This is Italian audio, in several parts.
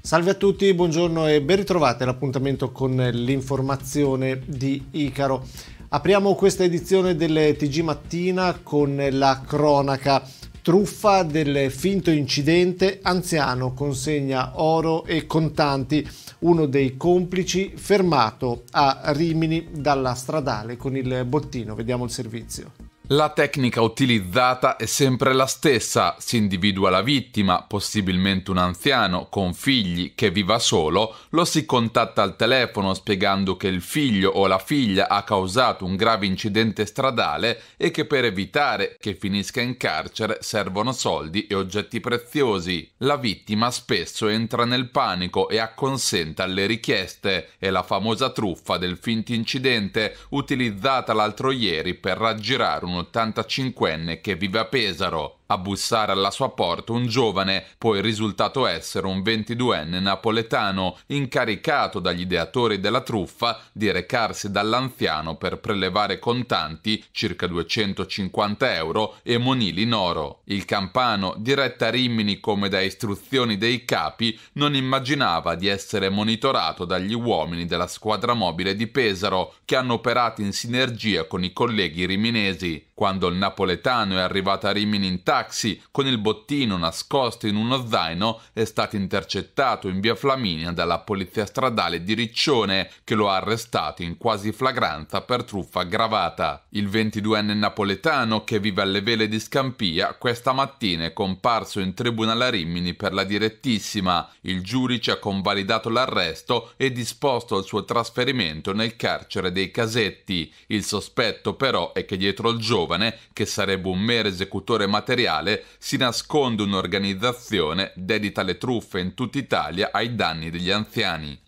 Salve a tutti, buongiorno e ben ritrovati all'appuntamento con l'informazione di Icaro. Apriamo questa edizione del TG Mattina con la cronaca Truffa del finto incidente, anziano consegna oro e contanti, uno dei complici fermato a Rimini dalla stradale con il bottino. Vediamo il servizio. La tecnica utilizzata è sempre la stessa, si individua la vittima, possibilmente un anziano con figli che viva solo, lo si contatta al telefono spiegando che il figlio o la figlia ha causato un grave incidente stradale e che per evitare che finisca in carcere servono soldi e oggetti preziosi. La vittima spesso entra nel panico e acconsente alle richieste, è la famosa truffa del finto incidente utilizzata l'altro ieri per raggirare uno un 85enne che vive a Pesaro a bussare alla sua porta un giovane, poi risultato essere un 22enne napoletano, incaricato dagli ideatori della truffa di recarsi dall'anziano per prelevare contanti, circa 250 euro, e monili in oro. Il campano, diretta a Rimini come da istruzioni dei capi, non immaginava di essere monitorato dagli uomini della squadra mobile di Pesaro, che hanno operato in sinergia con i colleghi riminesi. Quando il napoletano è arrivato a Rimini in Italia, taxi con il bottino nascosto in uno zaino è stato intercettato in via Flaminia dalla polizia stradale di Riccione che lo ha arrestato in quasi flagranza per truffa aggravata. Il 22enne napoletano che vive alle vele di Scampia questa mattina è comparso in tribunale a Rimini per la direttissima. Il giudice ha convalidato l'arresto e disposto il suo trasferimento nel carcere dei Casetti. Il sospetto però è che dietro il giovane, che sarebbe un mero esecutore materiale, industriale si nasconde un'organizzazione dedita alle truffe in tutta Italia ai danni degli anziani.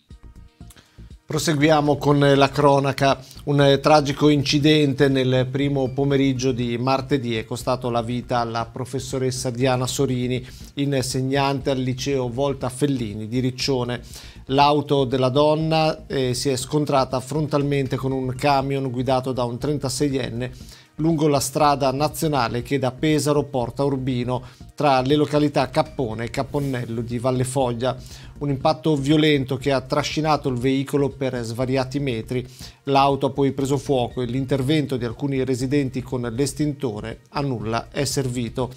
Proseguiamo con eh, la cronaca. Un eh, tragico incidente nel primo pomeriggio di martedì è costato la vita alla professoressa Diana Sorini, insegnante al liceo Volta Fellini di Riccione. L'auto della donna eh, si è scontrata frontalmente con un camion guidato da un 36enne lungo la strada nazionale che da Pesaro porta Urbino tra le località Cappone e Caponnello di Valle Foglia. Un impatto violento che ha trascinato il veicolo per svariati metri. L'auto ha poi preso fuoco e l'intervento di alcuni residenti con l'estintore a nulla è servito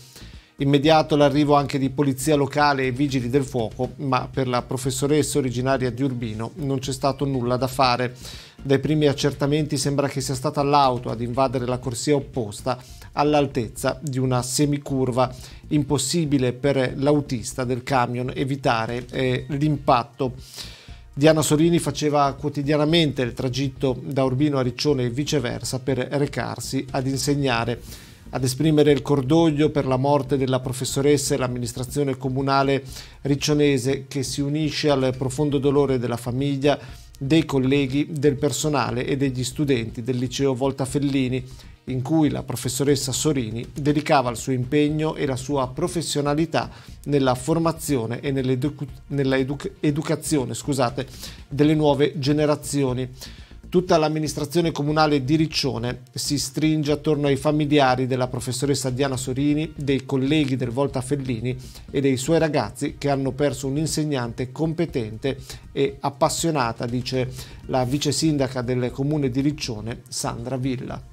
immediato l'arrivo anche di polizia locale e vigili del fuoco, ma per la professoressa originaria di Urbino non c'è stato nulla da fare. Dai primi accertamenti sembra che sia stata l'auto ad invadere la corsia opposta all'altezza di una semicurva, impossibile per l'autista del camion evitare eh, l'impatto. Diana Sorini faceva quotidianamente il tragitto da Urbino a Riccione e viceversa per recarsi ad insegnare ad esprimere il cordoglio per la morte della professoressa e l'amministrazione comunale riccionese che si unisce al profondo dolore della famiglia, dei colleghi, del personale e degli studenti del liceo Volta Fellini in cui la professoressa Sorini dedicava il suo impegno e la sua professionalità nella formazione e nell'educazione nella delle nuove generazioni. Tutta l'amministrazione comunale di Riccione si stringe attorno ai familiari della professoressa Diana Sorini, dei colleghi del Volta Fellini e dei suoi ragazzi che hanno perso un'insegnante competente e appassionata, dice la vice sindaca del comune di Riccione, Sandra Villa.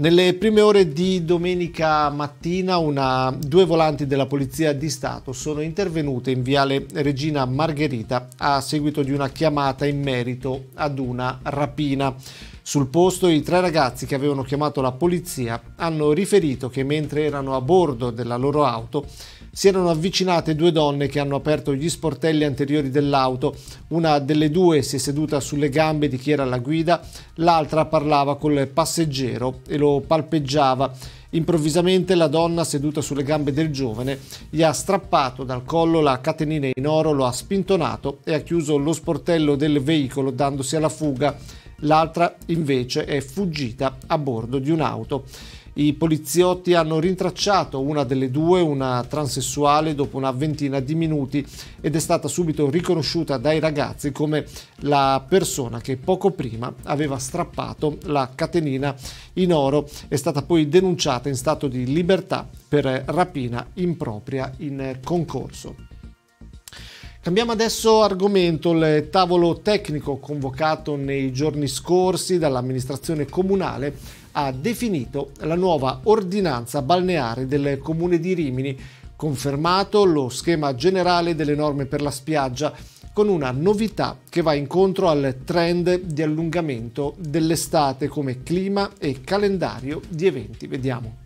Nelle prime ore di domenica mattina una, due volanti della Polizia di Stato sono intervenute in viale Regina Margherita a seguito di una chiamata in merito ad una rapina. Sul posto i tre ragazzi che avevano chiamato la polizia hanno riferito che mentre erano a bordo della loro auto si erano avvicinate due donne che hanno aperto gli sportelli anteriori dell'auto. Una delle due si è seduta sulle gambe di chi era alla guida, l'altra parlava col passeggero e lo palpeggiava. Improvvisamente la donna seduta sulle gambe del giovane gli ha strappato dal collo la catenina in oro, lo ha spintonato e ha chiuso lo sportello del veicolo dandosi alla fuga. L'altra invece è fuggita a bordo di un'auto. I poliziotti hanno rintracciato una delle due, una transessuale, dopo una ventina di minuti ed è stata subito riconosciuta dai ragazzi come la persona che poco prima aveva strappato la catenina in oro. È stata poi denunciata in stato di libertà per rapina impropria in concorso. Cambiamo adesso argomento. Il tavolo tecnico convocato nei giorni scorsi dall'amministrazione comunale ha definito la nuova ordinanza balneare del comune di Rimini, confermato lo schema generale delle norme per la spiaggia con una novità che va incontro al trend di allungamento dell'estate come clima e calendario di eventi. Vediamo.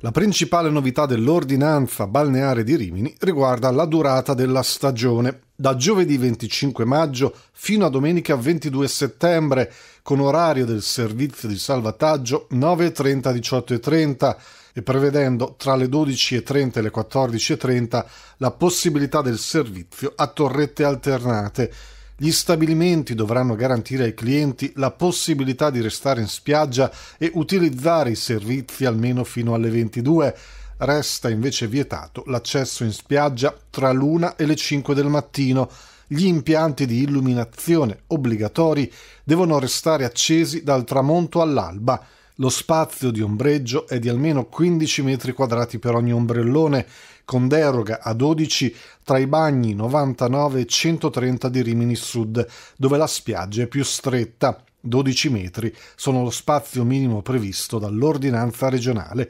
La principale novità dell'ordinanza balneare di Rimini riguarda la durata della stagione, da giovedì 25 maggio fino a domenica 22 settembre, con orario del servizio di salvataggio 9.30 18.30 e prevedendo tra le 12.30 e le 14.30 la possibilità del servizio a torrette alternate. Gli stabilimenti dovranno garantire ai clienti la possibilità di restare in spiaggia e utilizzare i servizi almeno fino alle 22. Resta invece vietato l'accesso in spiaggia tra l'una e le 5 del mattino gli impianti di illuminazione obbligatori devono restare accesi dal tramonto all'alba. Lo spazio di ombreggio è di almeno 15 metri quadrati per ogni ombrellone, con deroga a 12 tra i bagni 99 e 130 di Rimini Sud, dove la spiaggia è più stretta. 12 metri sono lo spazio minimo previsto dall'ordinanza regionale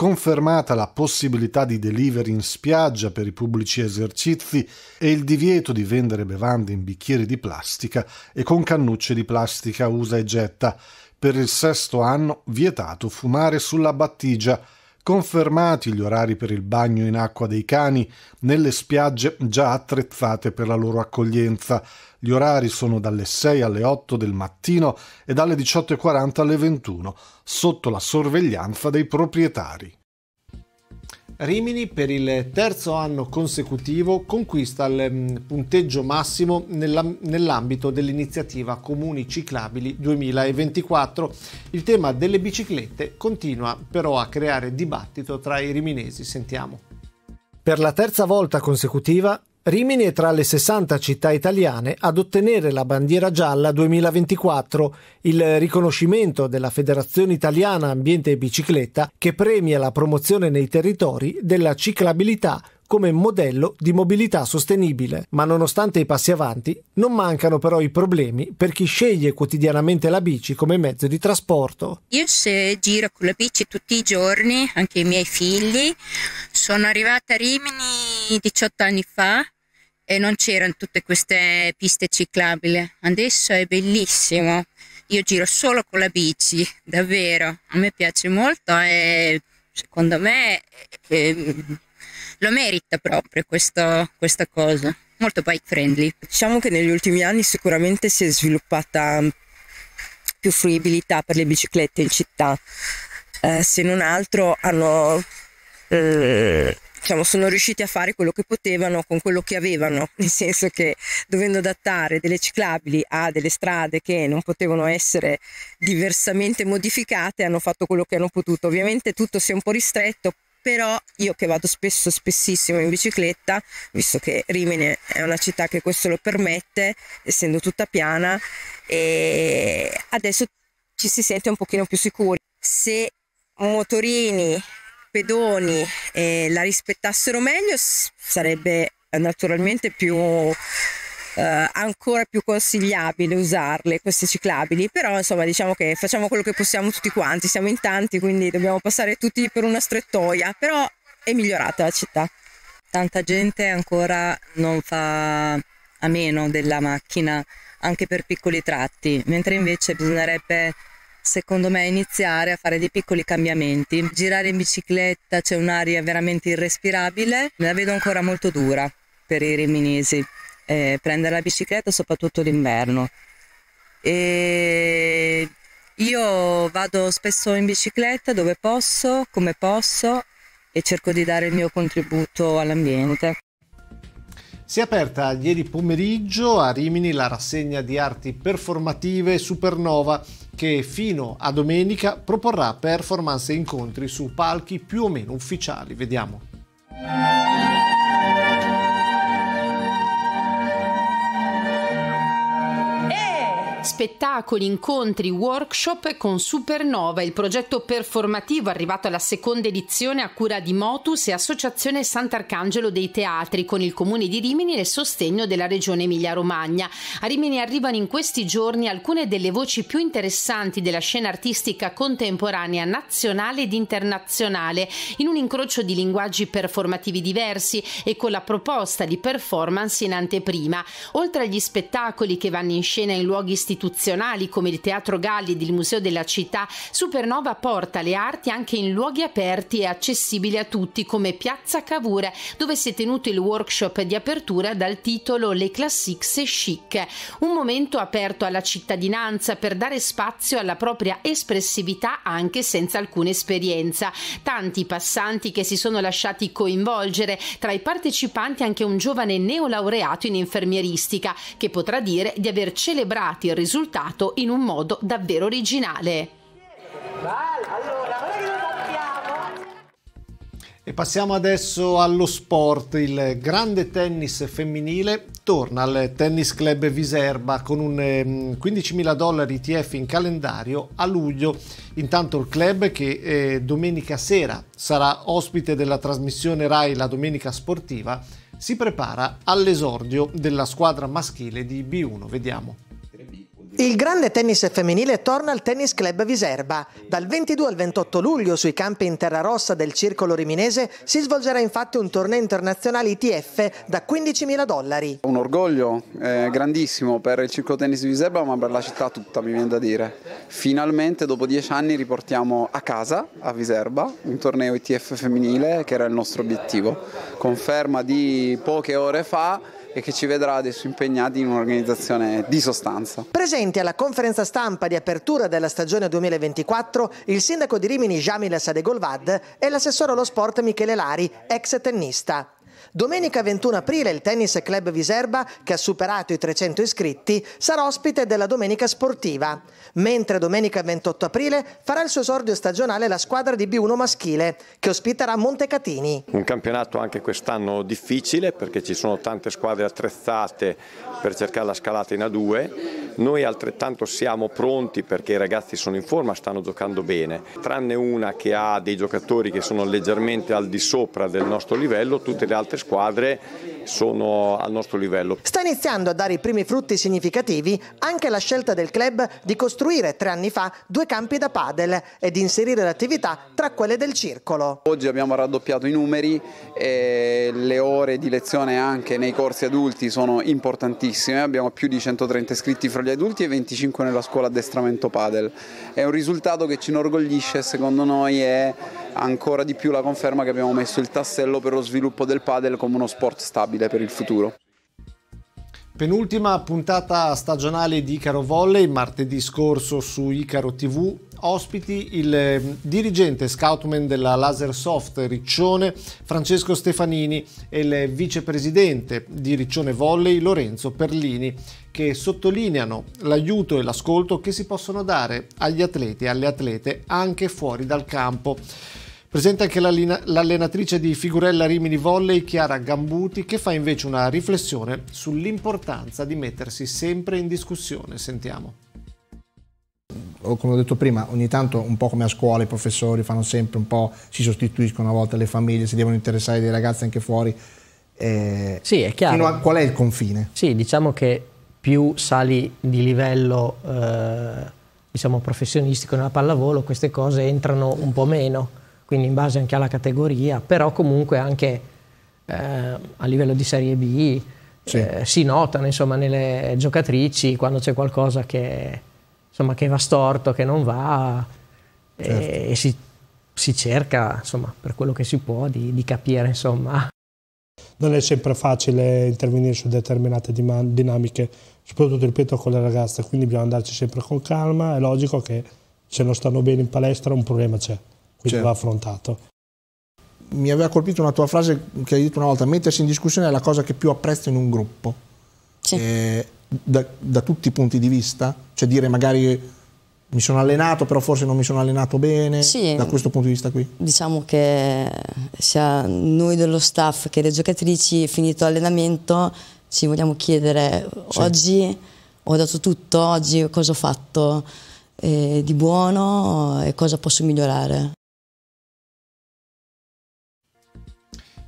confermata la possibilità di delivery in spiaggia per i pubblici esercizi e il divieto di vendere bevande in bicchieri di plastica e con cannucce di plastica usa e getta. Per il sesto anno vietato fumare sulla battigia confermati gli orari per il bagno in acqua dei cani nelle spiagge già attrezzate per la loro accoglienza. Gli orari sono dalle 6 alle 8 del mattino e dalle 18.40 alle 21, sotto la sorveglianza dei proprietari. Rimini per il terzo anno consecutivo conquista il mm, punteggio massimo nell'ambito dell'iniziativa Comuni Ciclabili 2024. Il tema delle biciclette continua però a creare dibattito tra i riminesi, sentiamo. Per la terza volta consecutiva Rimini è tra le 60 città italiane ad ottenere la bandiera gialla 2024, il riconoscimento della Federazione Italiana Ambiente e Bicicletta che premia la promozione nei territori della ciclabilità come modello di mobilità sostenibile. Ma nonostante i passi avanti, non mancano però i problemi per chi sceglie quotidianamente la bici come mezzo di trasporto. Io se giro con la bici tutti i giorni, anche i miei figli, sono arrivata a Rimini 18 anni fa e non c'erano tutte queste piste ciclabili. Adesso è bellissimo. Io giro solo con la bici, davvero. A me piace molto e secondo me eh, lo merita proprio questo, questa cosa. Molto bike friendly. Diciamo che negli ultimi anni sicuramente si è sviluppata mm, più fruibilità per le biciclette in città. Eh, se non altro hanno eh, diciamo, sono riusciti a fare quello che potevano con quello che avevano, nel senso che dovendo adattare delle ciclabili a delle strade che non potevano essere diversamente modificate, hanno fatto quello che hanno potuto. Ovviamente tutto si è un po' ristretto, però io che vado spesso, spessissimo in bicicletta, visto che Rimini è una città che questo lo permette, essendo tutta piana, e adesso ci si sente un pochino più sicuri. Se motorini pedoni eh, la rispettassero meglio sarebbe naturalmente più eh, ancora più consigliabile usarle queste ciclabili però insomma diciamo che facciamo quello che possiamo tutti quanti siamo in tanti quindi dobbiamo passare tutti per una strettoia però è migliorata la città tanta gente ancora non fa a meno della macchina anche per piccoli tratti mentre invece bisognerebbe secondo me, iniziare a fare dei piccoli cambiamenti. Girare in bicicletta c'è un'aria veramente irrespirabile, la vedo ancora molto dura per i riminesi. Eh, prendere la bicicletta soprattutto d'inverno. E io vado spesso in bicicletta dove posso, come posso e cerco di dare il mio contributo all'ambiente. Si è aperta ieri pomeriggio a Rimini la rassegna di arti performative Supernova che fino a domenica proporrà performance e incontri su palchi più o meno ufficiali. Vediamo. Spettacoli, incontri, workshop con Supernova, il progetto performativo arrivato alla seconda edizione a cura di Motus e Associazione Sant'Arcangelo dei Teatri con il Comune di Rimini e il sostegno della Regione Emilia-Romagna. A Rimini arrivano in questi giorni alcune delle voci più interessanti della scena artistica contemporanea nazionale ed internazionale in un incrocio di linguaggi performativi diversi e con la proposta di performance in anteprima. Oltre agli spettacoli che vanno in scena in luoghi storici, istituzionali come il Teatro Galli ed il Museo della Città, Supernova porta le arti anche in luoghi aperti e accessibili a tutti come Piazza Cavour, dove si è tenuto il workshop di apertura dal titolo Le Classics Chic, un momento aperto alla cittadinanza per dare spazio alla propria espressività anche senza alcuna esperienza. Tanti passanti che si sono lasciati coinvolgere, tra i partecipanti anche un giovane neolaureato in infermieristica che potrà dire di aver celebrato il risultato in un modo davvero originale. E passiamo adesso allo sport. Il grande tennis femminile torna al Tennis Club Viserba con un 15.000 ehm, dollari ITF in calendario a luglio. Intanto il club che eh, domenica sera sarà ospite della trasmissione RAI La Domenica Sportiva si prepara all'esordio della squadra maschile di B1. Vediamo. Il grande tennis femminile torna al Tennis Club Viserba. Dal 22 al 28 luglio sui campi in terra rossa del Circolo Riminese si svolgerà infatti un torneo internazionale ITF da 15.000 dollari. Un orgoglio eh, grandissimo per il Circolo Tennis Viserba ma per la città tutta mi viene da dire. Finalmente dopo dieci anni riportiamo a casa, a Viserba, un torneo ITF femminile che era il nostro obiettivo. Conferma di poche ore fa e che ci vedrà adesso impegnati in un'organizzazione di sostanza. Presente alla conferenza stampa di apertura della stagione 2024 il sindaco di Rimini Jamil Sadegolvad e l'assessore allo sport Michele Lari, ex tennista. Domenica 21 aprile il Tennis Club Viserba, che ha superato i 300 iscritti, sarà ospite della Domenica Sportiva, mentre domenica 28 aprile farà il suo esordio stagionale la squadra di B1 maschile, che ospiterà Montecatini. Un campionato anche quest'anno difficile perché ci sono tante squadre attrezzate per cercare la scalata in A2 noi altrettanto siamo pronti perché i ragazzi sono in forma, stanno giocando bene, tranne una che ha dei giocatori che sono leggermente al di sopra del nostro livello, tutte le altre squadre sono al nostro livello. Sta iniziando a dare i primi frutti significativi anche la scelta del club di costruire tre anni fa due campi da padel e di inserire l'attività tra quelle del circolo. Oggi abbiamo raddoppiato i numeri e le ore di lezione anche nei corsi adulti sono importantissime, abbiamo più di 130 iscritti fra gli adulti e 25 nella scuola addestramento padel. È un risultato che ci inorgoglisce, e secondo noi è ancora di più la conferma che abbiamo messo il tassello per lo sviluppo del padel come uno sport stabile per il futuro. Penultima puntata stagionale di Icaro Volley, martedì scorso su Icaro TV, ospiti il ehm, dirigente scoutman della Lasersoft Riccione Francesco Stefanini e il vicepresidente di Riccione Volley Lorenzo Perlini che sottolineano l'aiuto e l'ascolto che si possono dare agli atleti e alle atlete anche fuori dal campo. Presente anche l'allenatrice di Figurella Rimini Volley, Chiara Gambuti, che fa invece una riflessione sull'importanza di mettersi sempre in discussione. Sentiamo. Come ho detto prima, ogni tanto un po' come a scuola i professori fanno sempre un po', si sostituiscono a volte le famiglie, si devono interessare dei ragazzi anche fuori. Eh, sì, è chiaro. A, qual è il confine? Sì, diciamo che più sali di livello eh, diciamo, professionistico nella pallavolo, queste cose entrano un po' meno quindi in base anche alla categoria, però comunque anche eh, a livello di Serie B sì. eh, si notano insomma, nelle giocatrici quando c'è qualcosa che, insomma, che va storto, che non va certo. e, e si, si, cerca insomma, per quello che si può di, di capire. Insomma. Non è sempre facile intervenire su determinate dinamiche, soprattutto ripeto con le ragazze, quindi bisogna andarci sempre con calma, è logico che se non stanno bene in palestra un problema c'è quindi certo. va affrontato. Mi aveva colpito una tua frase che hai detto una volta, mettersi in discussione è la cosa che più apprezzo in un gruppo, sì. eh, da, da, tutti i punti di vista, cioè dire magari mi sono allenato però forse non mi sono allenato bene, sì, da questo punto di vista qui. Diciamo che sia noi dello staff che le giocatrici, finito l'allenamento, ci vogliamo chiedere sì. oggi ho dato tutto, oggi cosa ho fatto eh, di buono e cosa posso migliorare.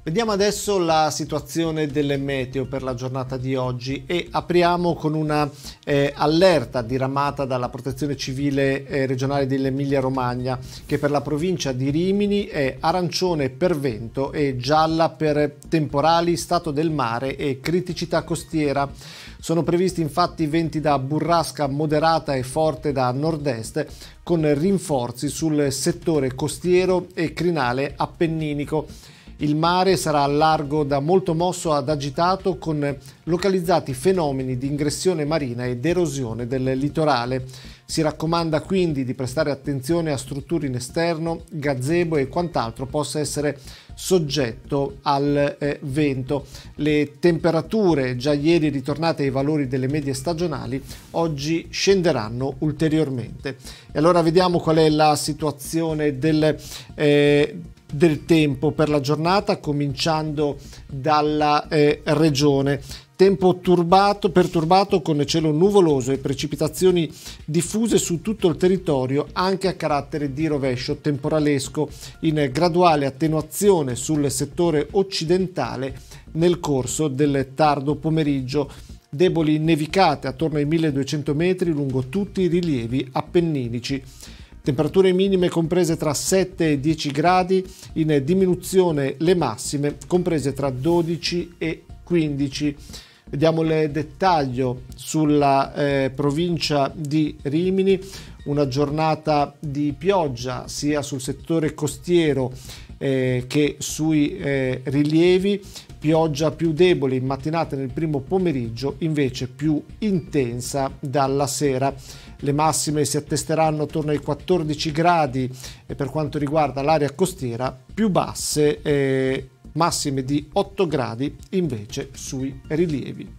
Vediamo adesso la situazione delle meteo per la giornata di oggi e apriamo con una eh, allerta diramata dalla Protezione Civile eh, regionale dell'Emilia Romagna che per la provincia di Rimini è arancione per vento e gialla per temporali, stato del mare e criticità costiera. Sono previsti infatti venti da burrasca moderata e forte da nord-est con rinforzi sul settore costiero e crinale appenninico il mare sarà a largo da molto mosso ad agitato con localizzati fenomeni di ingressione marina ed erosione del litorale. Si raccomanda quindi di prestare attenzione a strutture in esterno, gazebo e quant'altro possa essere soggetto al eh, vento. Le temperature già ieri ritornate ai valori delle medie stagionali oggi scenderanno ulteriormente. E allora vediamo qual è la situazione del eh, del tempo per la giornata, cominciando dalla eh, regione. Tempo turbato, perturbato con cielo nuvoloso e precipitazioni diffuse su tutto il territorio, anche a carattere di rovescio temporalesco, in graduale attenuazione sul settore occidentale nel corso del tardo pomeriggio. Deboli nevicate attorno ai 1200 metri lungo tutti i rilievi appenninici temperature minime comprese tra 7 e 10 gradi, in diminuzione le massime comprese tra 12 e 15 Vediamo il dettaglio sulla eh, provincia di Rimini, una giornata di pioggia sia sul settore costiero eh, che sui eh, rilievi, pioggia più debole in mattinata nel primo pomeriggio, invece più intensa dalla sera le massime si attesteranno attorno ai 14 gradi e per quanto riguarda l'area costiera, più basse eh, massime di 8 gradi invece sui rilievi.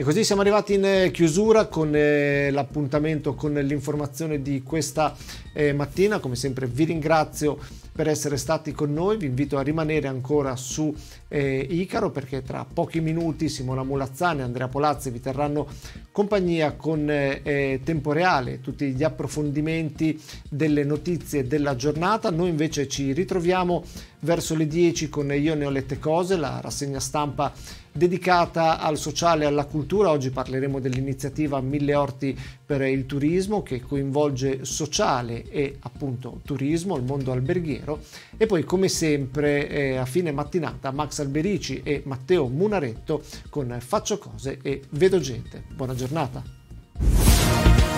E così siamo arrivati in eh, chiusura con eh, l'appuntamento con l'informazione di questa eh, mattina. Come sempre vi ringrazio per essere stati con noi, vi invito a rimanere ancora su Icaro perché tra pochi minuti Simona Mulazzani e Andrea Polazzi vi terranno compagnia con tempo reale, tutti gli approfondimenti delle notizie della giornata. Noi invece ci ritroviamo verso le 10 con Io ne ho lette cose, la rassegna stampa dedicata al sociale e alla cultura. Oggi parleremo dell'iniziativa Mille Orti per il Turismo che coinvolge sociale e appunto turismo, il mondo alberghiero. E poi come sempre eh, a fine mattinata Max Alberici e Matteo Munaretto con Faccio Cose e Vedo Gente. Buona giornata.